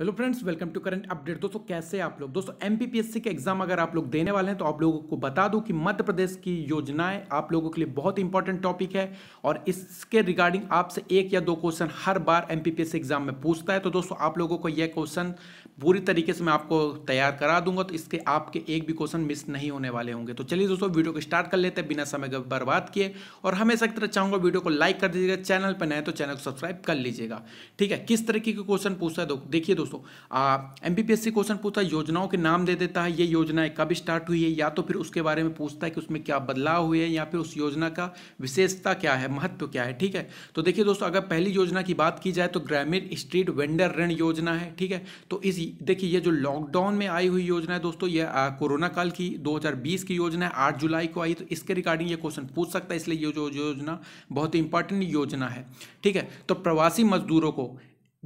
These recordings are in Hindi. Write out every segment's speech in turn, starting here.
hello friends welcome to current update दोस्तों कैसे आप लोग दोस्तों एमपीपीएससी के एग्जाम अगर आप लोग देने वाले हैं तो आप लोगों को बता दूं कि मध्य प्रदेश की योजनाएं आप लोगों के लिए बहुत इंपॉर्टेंट टॉपिक है और इसके रिगार्डिंग आपसे एक या दो क्वेश्चन हर बार एमपीपीएससी एग्जाम में पूछता है तो दोस्तों आप लोगों को यह क्वेश्चन पूरी तरीके से मैं आपको तैयार करा दूंगा तो इसके आपके एक भी क्वेश्चन मिस नहीं होने वाले होंगे तो चलिए दोस्तों वीडियो को स्टार्ट कर लेते हैं बिना समय के बर्बाद किए और हमेशा की तरह चाहूंगा वीडियो को लाइक कर दीजिएगा चैनल पर नए तो चैनल को सब्सक्राइब कर लीजिएगा ठीक है किस तरीके के क्वेश्चन पूछता है देखिए दोस्तों दोस्तों एम बी क्वेश्चन पूछता है योजनाओं के नाम दे देता है ये योजनाएं कब स्टार्ट हुई है या तो फिर उसके बारे में पूछता है कि उसमें क्या बदलाव हुए हैं या फिर उस योजना का विशेषता क्या है महत्व क्या है ठीक है तो देखिए दोस्तों अगर पहली योजना की बात की जाए तो ग्रामीण स्ट्रीट वेंडर ऋण योजना है ठीक है तो इस देखिए ये जो लॉकडाउन में आई हुई योजना है दोस्तों ये कोरोना काल की दो की योजना है आठ जुलाई को आई तो इसके रिगार्डिंग ये क्वेश्चन पूछ सकता है इसलिए ये जो योजना बहुत ही इंपॉर्टेंट योजना है ठीक है तो प्रवासी मजदूरों को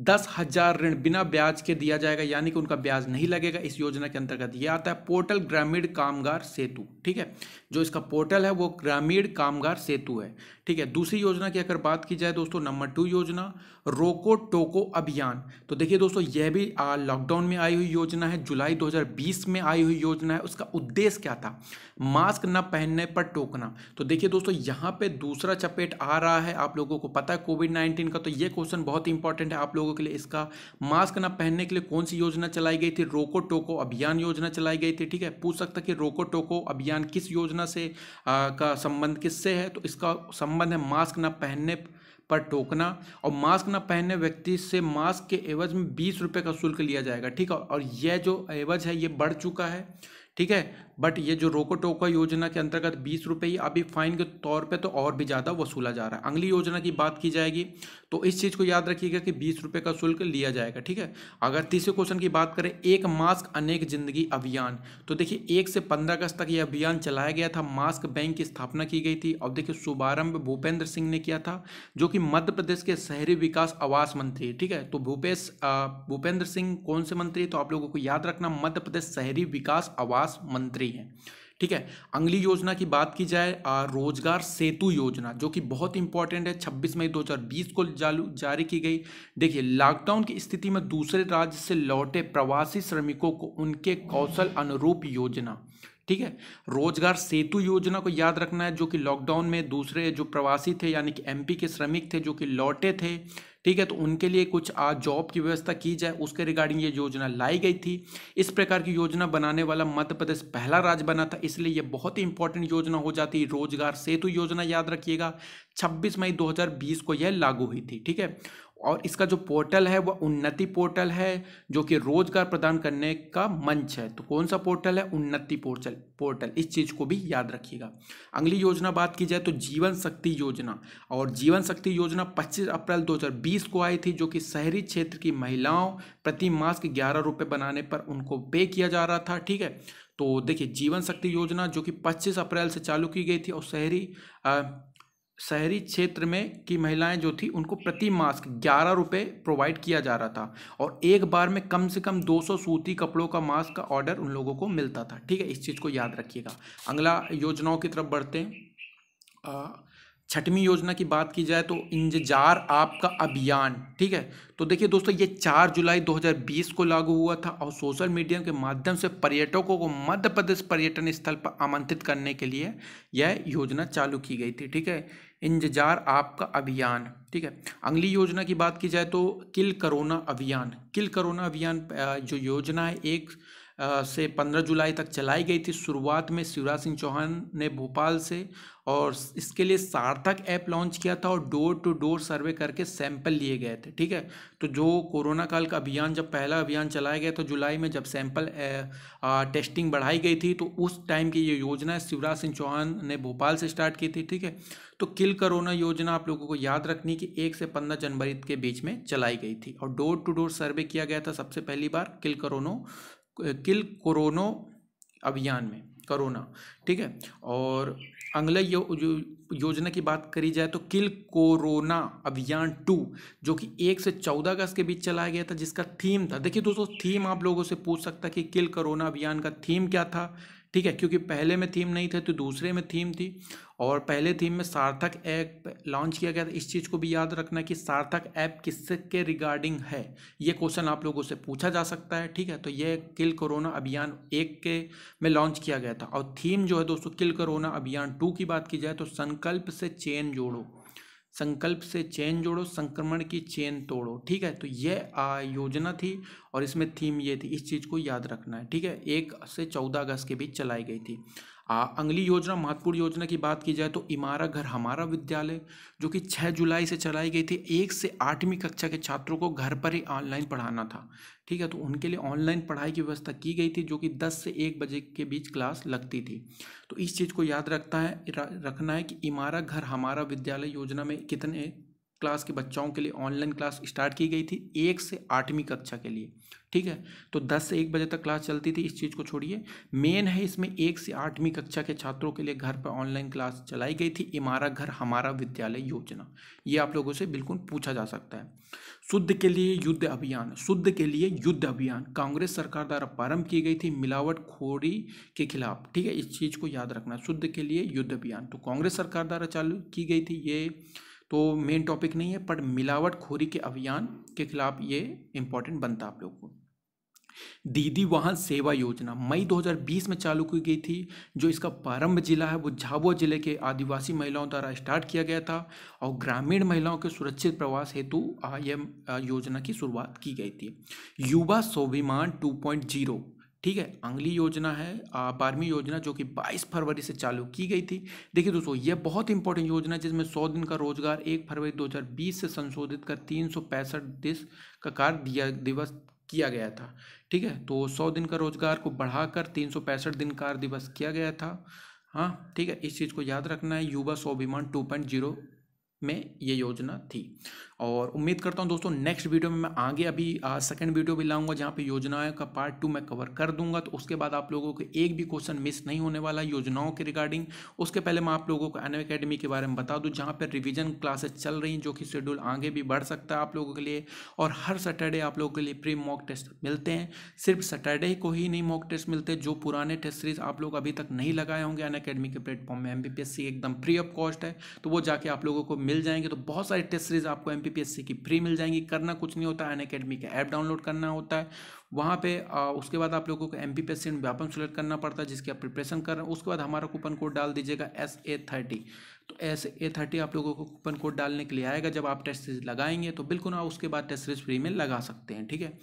दस हजार ऋण बिना ब्याज के दिया जाएगा यानी कि उनका ब्याज नहीं लगेगा इस योजना के अंतर्गत ये आता है पोर्टल ग्रामीण कामगार सेतु ठीक है जो इसका पोर्टल है वो ग्रामीण कामगार सेतु है ठीक है दूसरी योजना की अगर बात की जाए दोस्तों नंबर टू योजना रोको टोको अभियान तो देखिए दोस्तों यह भी लॉकडाउन में आई हुई योजना है जुलाई दो में आई हुई योजना है उसका उद्देश्य क्या था मास्क न पहनने पर टोकना तो देखिए दोस्तों यहाँ पे दूसरा चपेट आ रहा है आप लोगों को पता है कोविड नाइन्टीन का तो ये क्वेश्चन बहुत इंपॉर्टेंट है आप लोग लोगों के लिए इसका मास्क ना पहनने के लिए कौन सी योजना चलाई गई थी रोको टोको अभियान योजना चलाई गई थी ठीक है पूछ सकता कि रोको टोको अभियान किस योजना से आ, का संबंध किससे है तो इसका संबंध है मास्क ना पहनने पर टोकना और मास्क ना पहनने व्यक्ति से मास्क के एवज में बीस रुपये का शुल्क लिया जाएगा ठीक है और यह जो एवज है ये बढ़ चुका है ठीक है बट ये जो रोको टोको योजना के अंतर्गत बीस रुपये अभी फाइन के तौर पे तो और भी ज़्यादा वसूला जा रहा है अगली योजना की बात की जाएगी तो इस चीज़ को याद रखिएगा कि बीस रुपये का शुल्क लिया जाएगा ठीक है अगर तीसरे क्वेश्चन की बात करें एक मास्क अनेक जिंदगी अभियान तो देखिए एक से पंद्रह अगस्त तक ये अभियान चलाया गया था मास्क बैंक की स्थापना की गई थी और देखिए शुभारंभ भूपेंद्र सिंह ने किया था जो कि मध्य प्रदेश के शहरी विकास आवास मंत्री ठीक है तो भूपेश भूपेंद्र सिंह कौन से मंत्री तो आप लोगों को याद रखना मध्य प्रदेश शहरी विकास आवास मंत्री है ठीक है अगली योजना की बात की जाए रोजगार सेतु योजना जो कि बहुत इंपॉर्टेंट है 26 मई 2020 को जारी की गई देखिए लॉकडाउन की स्थिति में दूसरे राज्य से लौटे प्रवासी श्रमिकों को उनके कौशल अनुरूप योजना ठीक है रोजगार सेतु योजना को याद रखना है जो कि लॉकडाउन में दूसरे जो प्रवासी थे यानी कि एमपी के श्रमिक थे जो कि लौटे थे ठीक है तो उनके लिए कुछ आज जॉब की व्यवस्था की जाए उसके रिगार्डिंग ये योजना लाई गई थी इस प्रकार की योजना बनाने वाला मध्य प्रदेश पहला राज्य बना था इसलिए ये बहुत ही इंपॉर्टेंट योजना हो जाती रोजगार सेतु योजना याद रखिएगा 26 मई 2020 को यह लागू हुई थी ठीक है और इसका जो पोर्टल है वह उन्नति पोर्टल है जो कि रोजगार प्रदान करने का मंच है तो कौन सा पोर्टल है उन्नति पोर्टल पोर्टल इस चीज़ को भी याद रखिएगा अगली योजना बात की जाए तो जीवन शक्ति योजना और जीवन शक्ति योजना 25 अप्रैल 2020 को आई थी जो कि शहरी क्षेत्र की महिलाओं प्रति मास ग्यारह रुपये बनाने पर उनको पे किया जा रहा था ठीक है तो देखिए जीवन शक्ति योजना जो कि 25 अप्रैल से चालू की गई थी और शहरी शहरी क्षेत्र में की महिलाएं जो थी उनको प्रति मास्क ग्यारह रुपये प्रोवाइड किया जा रहा था और एक बार में कम से कम 200 सूती कपड़ों का मास्क का ऑर्डर उन लोगों को मिलता था ठीक है इस चीज़ को याद रखिएगा अगला योजनाओं की तरफ बढ़ते हैं छठवीं योजना की बात की जाए तो इंतजार आपका अभियान ठीक है तो देखिए दोस्तों ये 4 जुलाई 2020 को लागू हुआ था और सोशल मीडिया के माध्यम से पर्यटकों को मध्य प्रदेश पर्यटन स्थल पर आमंत्रित करने के लिए यह योजना चालू की गई थी ठीक है इंतजार आपका अभियान ठीक है अगली योजना की बात की जाए तो किल करोना अभियान किल करोना अभियान जो योजना है एक से 15 जुलाई तक चलाई गई थी शुरुआत में शिवराज सिंह चौहान ने भोपाल से और इसके लिए सार्थक ऐप लॉन्च किया था और डोर टू डोर सर्वे करके सैंपल लिए गए थे ठीक है तो जो कोरोना काल का अभियान जब पहला अभियान चलाया गया था जुलाई में जब सैंपल टेस्टिंग बढ़ाई गई थी तो उस टाइम की ये योजना शिवराज सिंह चौहान ने भोपाल से स्टार्ट की थी ठीक है तो किल करोना योजना आप लोगों को याद रखनी कि एक से पंद्रह जनवरी के बीच में चलाई गई थी और डोर टू डोर सर्वे किया गया था सबसे पहली बार किल करोनो किल कोरोनो अभियान में करोना ठीक है और अगला यो, यो, योजना की बात करी जाए तो किल कोरोना अभियान टू जो कि एक से चौदह अगस्त के बीच चलाया गया था जिसका थीम था देखिए दोस्तों थीम आप लोगों से पूछ सकता कि किल कोरोना अभियान का थीम क्या था ठीक है क्योंकि पहले में थीम नहीं था तो दूसरे में थीम थी और पहले थीम में सार्थक ऐप लॉन्च किया गया था इस चीज़ को भी याद रखना कि सार्थक ऐप किससे के रिगार्डिंग है ये क्वेश्चन आप लोगों से पूछा जा सकता है ठीक है तो ये किल कोरोना अभियान एक के में लॉन्च किया गया था और थीम जो है दोस्तों किल कोरोना अभियान टू की बात की जाए तो संकल्प से चेन जोड़ो संकल्प से चेन जोड़ो संक्रमण की चेन तोड़ो ठीक है तो यह योजना थी और इसमें थीम ये थी इस चीज़ को याद रखना है ठीक है एक से चौदह अगस्त के बीच चलाई गई थी अंगली योजना महत्वपूर्ण योजना की बात की जाए तो इमारा घर हमारा विद्यालय जो कि 6 जुलाई से चलाई गई थी एक से आठवीं कक्षा के छात्रों को घर पर ही ऑनलाइन पढ़ाना था ठीक है तो उनके लिए ऑनलाइन पढ़ाई की व्यवस्था की गई थी जो कि 10 से 1 बजे के बीच क्लास लगती थी तो इस चीज़ को याद रखता है रखना है कि इमारा घर हमारा विद्यालय योजना में कितने क्लास के बच्चों के लिए ऑनलाइन क्लास स्टार्ट की गई थी एक से आठवीं कक्षा के लिए ठीक है तो दस से एक बजे तक क्लास चलती थी इस चीज़ को छोड़िए मेन है इसमें एक से आठवीं कक्षा के छात्रों के लिए घर पर ऑनलाइन क्लास चलाई गई थी इमारा घर हमारा विद्यालय योजना ये आप लोगों से बिल्कुल पूछा जा सकता है शुद्ध के लिए युद्ध अभियान शुद्ध के लिए युद्ध अभियान कांग्रेस सरकार द्वारा प्रारंभ की गई थी मिलावट खोरी के खिलाफ ठीक है इस चीज़ को याद रखना शुद्ध के लिए युद्ध अभियान तो कांग्रेस सरकार द्वारा चालू की गई थी ये तो मेन टॉपिक नहीं है पर मिलावट खोरी के अभियान के खिलाफ ये इंपॉर्टेंट बनता आप लोग को दीदी वाहन सेवा योजना मई 2020 में चालू की गई थी जो इसका प्रारंभ जिला है वो झाबुआ जिले के आदिवासी महिलाओं द्वारा स्टार्ट किया गया था और ग्रामीण महिलाओं के सुरक्षित प्रवास हेतु यह योजना की शुरुआत की गई थी युवा स्वाभिमान 2.0 ठीक है अंगली योजना है बारहवीं योजना जो कि 22 फरवरी से चालू की गई थी देखिए दोस्तों यह बहुत इंपॉर्टेंट योजना है जिसमें 100 दिन का रोजगार एक फरवरी 2020 से संशोधित कर तीन देश का कार्य दिया दिवस किया गया था ठीक है तो 100 दिन का रोजगार को बढ़ाकर तीन दिन कार्य दिवस किया गया था हाँ ठीक है इस चीज़ को याद रखना है युवा स्वाभिमान टू पॉइंट जीरो में ये योजना थी और उम्मीद करता हूँ दोस्तों नेक्स्ट वीडियो में मैं आगे अभी सेकंड वीडियो भी लाऊंगा जहाँ पे योजनाओं का पार्ट टू मैं कवर कर दूंगा तो उसके बाद आप लोगों को एक भी क्वेश्चन मिस नहीं होने वाला योजनाओं के रिगार्डिंग उसके पहले मैं आप लोगों को एन अकेडमी के बारे में बता दूँ जहाँ पर रिविजन क्लासेस चल रही जो कि शेड्यूल आगे भी बढ़ सकता है आप लोगों के लिए और हर सैटरडे आप लोगों के लिए प्री मॉक टेस्ट मिलते हैं सिर्फ सैटरडे को ही नहीं मॉक टेस्ट मिलते जो पुराने टेस्ट सीरीज आप लोग अभी तक नहीं लगाए होंगे अन के प्लेटफॉर्म में एम एकदम फ्री ऑफ कॉस्ट है तो वो जाके आप लोगों को मिल मिल जाएंगे तो बहुत सारी टेस्ट सीरीज आपको एम की फ्री मिल जाएंगी करना कुछ नहीं होता है अन अकेडमी का ऐप डाउनलोड करना होता है वहाँ पे आ, उसके बाद आप लोगों को M P P Vyapam select करना पड़ता है जिसकी आप प्रिपरेशन कर रहे हैं उसके बाद हमारा कूपन कोड डाल दीजिएगा एस ए थर्टी तो एस ए थर्टी आप लोगों को कूपन कोड डालने के लिए आएगा जब आप टेस्ट सीरीज लगाएंगे तो बिल्कुल ना उसके बाद टेस्ट सीरीज फ्री में लगा सकते हैं ठीक है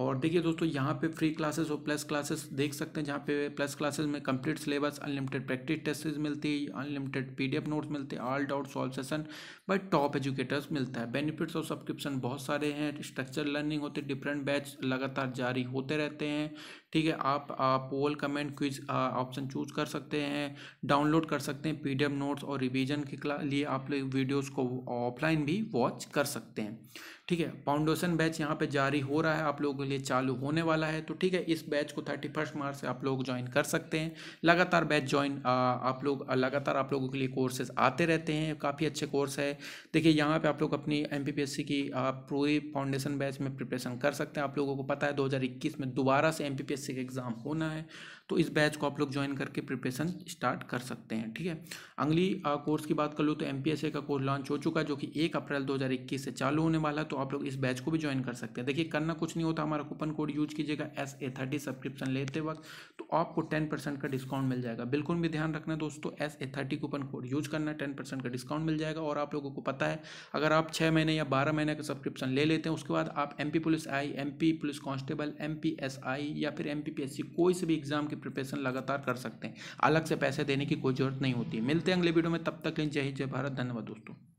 और देखिए दोस्तों यहाँ पे फ्री क्लासेस और प्लस क्लासेस देख सकते हैं जहाँ पे प्लस क्लासेस में complete syllabus unlimited practice test मिलती है अनलिमिटेड पीडीएफ नोट्स मिलते हैं all doubt solve session by top educators मिलता है बेनिफिट्स और सब्सक्रिप्शन बहुत सारे हैं स्ट्रक्चर लर्निंग होते डिफरेंट बैच लगातार जारी होते रहते हैं ठीक है आप poll comment quiz option choose कर सकते हैं डाउनलोड कर सकते हैं पी नोट्स और रिविजन के लिए आप लोग वीडियोज़ को ऑफलाइन भी वॉच कर सकते हैं ठीक है फाउंडेशन बैच यहाँ पे जारी हो रहा है आप लोगों के लिए चालू होने वाला है तो ठीक है इस बैच को थर्टी फर्स्ट मार्च से आप लोग ज्वाइन कर सकते हैं लगातार बैच ज्वाइन आप लोग लगातार आप लोगों के लिए कोर्सेज आते रहते हैं काफ़ी अच्छे कोर्स है देखिए यहाँ पे आप लोग अपनी एम की पूरी फाउंडेशन बैच में प्रिपरेशन कर सकते हैं आप लोगों को पता है दो में दोबारा से एम का एग्ज़ाम होना है तो इस बैच को आप लोग ज्वाइन करके प्रिपरेशन स्टार्ट कर सकते हैं ठीक है अगली कोर्स की बात कर लूँ तो एम का कोर्स लॉन्च हो चुका है जो कि एक अप्रैल दो से चालू होने वाला है तो आप लोग इस बैच को भी ज्वाइन कर सकते हैं देखिए करना कुछ नहीं होता हमारा कूपन कोड यूज कीजिएगा एस ए थर्टी सब्सक्रिप्शन लेते वक्त तो आपको टेन परसेंट का डिस्काउंट मिल जाएगा बिल्कुल भी ध्यान रखना दोस्तों S A thirty coupon code use करना टेन परसेंट का डिस्काउंट मिल जाएगा और आप लोगों को पता है अगर आप छः महीने या बारह महीने का सब्सक्रिप्शन ले लेते हैं उसके बाद आप M police I M police constable M या फिर एम कोई से भी एग्जाम की प्रिपरेशन लगातार कर सकते हैं अलग से पैसे देने की कोई जरूरत नहीं होती मिलते हैं अगले वीडियो में तब तक जय हिंद जय भारत धन्यवाद दोस्तों